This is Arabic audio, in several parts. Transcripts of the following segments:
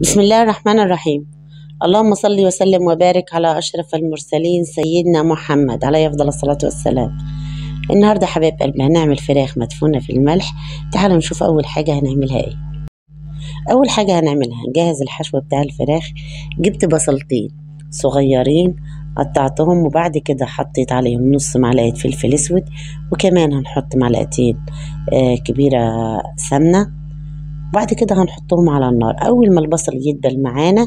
بسم الله الرحمن الرحيم اللهم صل وسلم وبارك على أشرف المرسلين سيدنا محمد عليه أفضل الصلاة والسلام النهاردة حبايب قلبي هنعمل فراخ مدفونة في الملح تعالوا نشوف أول حاجة هنعملها إيه أول حاجة هنعملها نجهز الحشو بتاع الفراخ جبت بصلتين صغيرين قطعتهم وبعد كده حطيت عليهم نص معلقة فلفل أسود وكمان هنحط معلقتين آه، كبيرة سمنة بعد كده هنحطهم على النار أول ما البصل يدبل معانا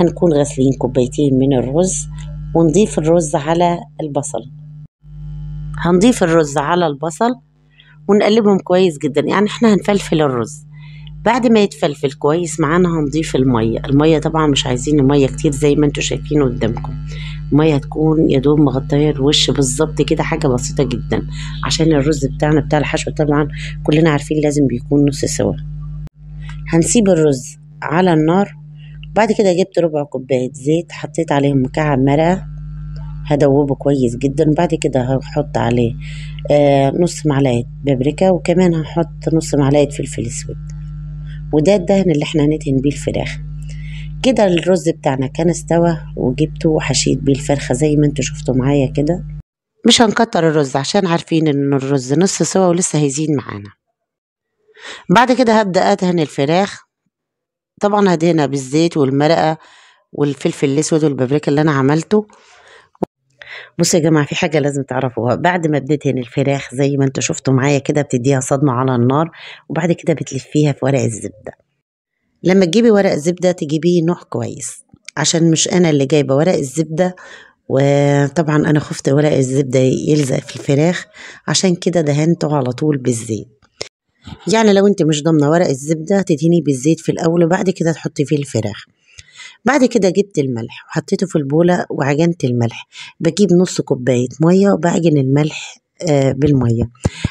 هنكون غسلين كوبايتين من الرز ونضيف الرز على البصل هنضيف الرز على البصل ونقلبهم كويس جدا يعني احنا هنفلفل الرز بعد ما يتفلفل كويس معانا هنضيف المية المية طبعا مش عايزين المية كتير زي ما انتوا شايفين قدامكم المية تكون يا دوب مغطية الوش بالظبط كده حاجة بسيطة جدا عشان الرز بتاعنا بتاع الحشو طبعا كلنا عارفين لازم بيكون نص سوا هنسيب الرز على النار بعد كده جبت ربع كوباية زيت حطيت عليه مكعب مرقة هدوبه كويس جدا بعد كده هحط عليه آه نص معلقة بابريكا وكمان هحط نص معلقة فلفل اسود وده الدهن اللي احنا هندهن بيه الفراخ كده الرز بتاعنا كان استوى وجبته وحشيت بيه الفرخة زي ما انتوا شفتوا معايا كده مش هنكتر الرز عشان عارفين ان الرز نص سوا ولسه هيزيد معانا بعد كده هبدأ أدهن الفراخ طبعا هدهنها بالزيت والمرقة والفلفل الأسود والبابريكا اللي أنا عملته بصوا يا جماعه في حاجه لازم تعرفوها بعد ما بتدهن الفراخ زي ما انتوا شفتوا معايا كده بتديها صدمه على النار وبعد كده بتلفيها في ورق الزبده لما تجيبي ورق زبده تجيبيه نوع كويس عشان مش انا اللي جايبه ورق الزبده وطبعا انا خفت ورق الزبده يلزق في الفراخ عشان كده دهنته على طول بالزيت يعني لو انت مش ضامنه ورق الزبده تدهنيه بالزيت في الاول وبعد كده تحطي فيه الفراخ بعد كده جبت الملح وحطيته في البولة وعجنت الملح بجيب نص كوباية مية وبعجن الملح آه، بالمية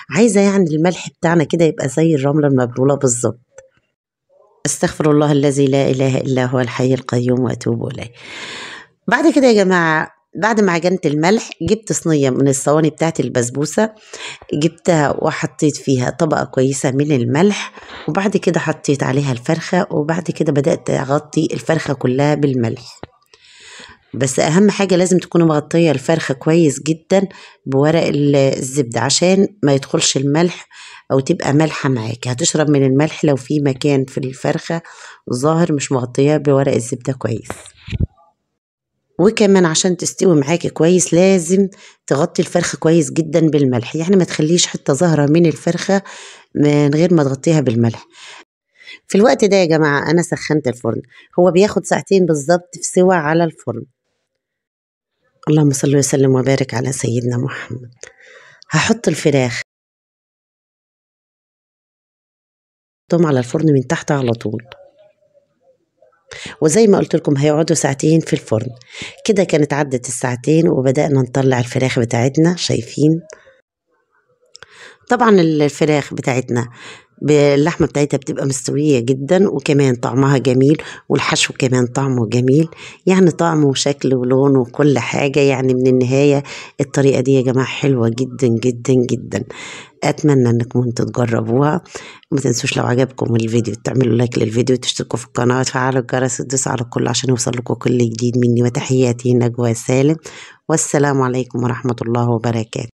عايزة يعني الملح بتاعنا كده يبقى زي الرملة المبلولة بالظبط استغفر الله الذي لا إله إلا هو الحي القيوم وأتوب إليه بعد كده يا جماعة بعد ما عجنت الملح جبت صينيه من الصواني بتاعت البسبوسه جبتها وحطيت فيها طبقه كويسه من الملح وبعد كده حطيت عليها الفرخه وبعد كده بدات اغطي الفرخه كلها بالملح بس اهم حاجه لازم تكونوا مغطيه الفرخه كويس جدا بورق الزبده عشان ما يدخلش الملح او تبقى مالحه معاك هتشرب من الملح لو في مكان في الفرخه ظاهر مش مغطيه بورق الزبده كويس وكمان عشان تستوي معاكي كويس لازم تغطي الفرخة كويس جدا بالملح يعني ما تخليش حتة ظاهرة من الفرخة من غير ما تغطيها بالملح في الوقت ده يا جماعة أنا سخنت الفرن هو بياخد ساعتين بالظبط في سوى على الفرن اللهم صل وسلم وبارك على سيدنا محمد هحط الفراخ على الفرن من تحت على طول وزي ما قلت لكم هيقعدوا ساعتين في الفرن كده كانت عدت الساعتين وبدأنا نطلع الفراخ بتاعتنا شايفين طبعا الفراخ بتاعتنا اللحمه بتاعتها بتبقى مستويه جدا وكمان طعمها جميل والحشو كمان طعمه جميل يعني طعمه وشكل ولون وكل حاجه يعني من النهايه الطريقه دي يا جماعه حلوه جدا جدا جدا اتمنى انكم تجربوها ما تنسوش لو عجبكم الفيديو تعملوا لايك للفيديو وتشتركوا في القناه وتفعلوا الجرس وتدوسوا على الكل عشان يوصل لكم كل جديد مني وتحياتي نجوى سالم والسلام عليكم ورحمه الله وبركاته